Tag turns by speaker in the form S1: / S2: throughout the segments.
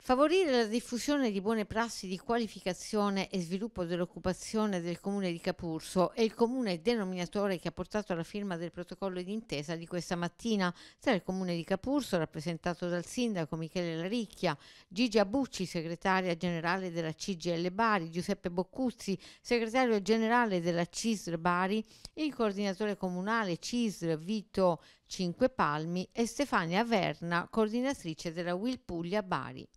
S1: Favorire la diffusione di buone prassi di qualificazione e sviluppo dell'occupazione del comune di Capurso è il comune denominatore che ha portato alla firma del protocollo d'intesa di questa mattina tra il comune di Capurso, rappresentato dal sindaco Michele Laricchia, Gigia Bucci, segretaria generale della CGL Bari, Giuseppe Boccuzzi, segretario generale della CISR Bari, il coordinatore comunale CISR Vito Cinque Palmi e Stefania Verna, coordinatrice della Will Puglia Bari.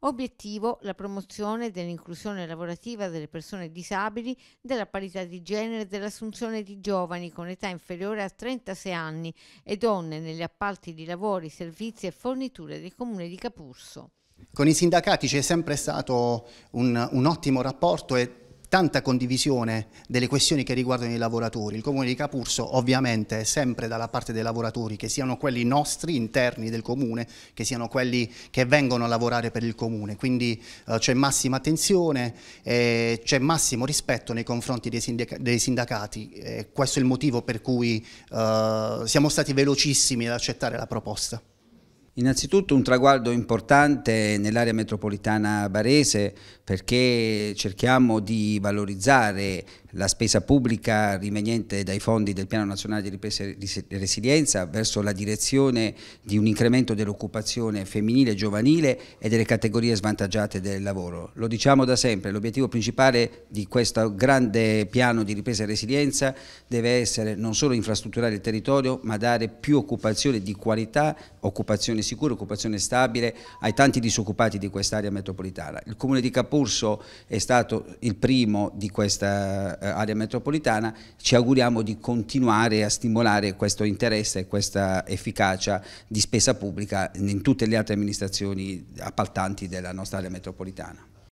S1: Obiettivo la promozione dell'inclusione lavorativa delle persone disabili, della parità di genere e dell'assunzione di giovani con età inferiore a 36 anni e donne negli appalti di lavori, servizi e forniture del comune di Capurso.
S2: Con i sindacati c'è sempre stato un, un ottimo rapporto e tanta condivisione delle questioni che riguardano i lavoratori. Il comune di Capurso ovviamente è sempre dalla parte dei lavoratori, che siano quelli nostri interni del comune, che siano quelli che vengono a lavorare per il comune. Quindi eh, c'è massima attenzione, e c'è massimo rispetto nei confronti dei, sindac dei sindacati. Eh, questo è il motivo per cui eh, siamo stati velocissimi ad accettare la proposta.
S3: Innanzitutto un traguardo importante nell'area metropolitana barese perché cerchiamo di valorizzare la spesa pubblica riveniente dai fondi del Piano Nazionale di Ripresa e Resilienza verso la direzione di un incremento dell'occupazione femminile e giovanile e delle categorie svantaggiate del lavoro. Lo diciamo da sempre, l'obiettivo principale di questo grande piano di ripresa e resilienza deve essere non solo infrastrutturare il territorio ma dare più occupazione di qualità, occupazione sicuro, occupazione stabile ai tanti disoccupati di quest'area metropolitana. Il comune di Capurso è stato il primo di questa eh, area metropolitana, ci auguriamo di continuare a stimolare questo interesse e questa efficacia di spesa pubblica in tutte le altre amministrazioni appaltanti della nostra area metropolitana.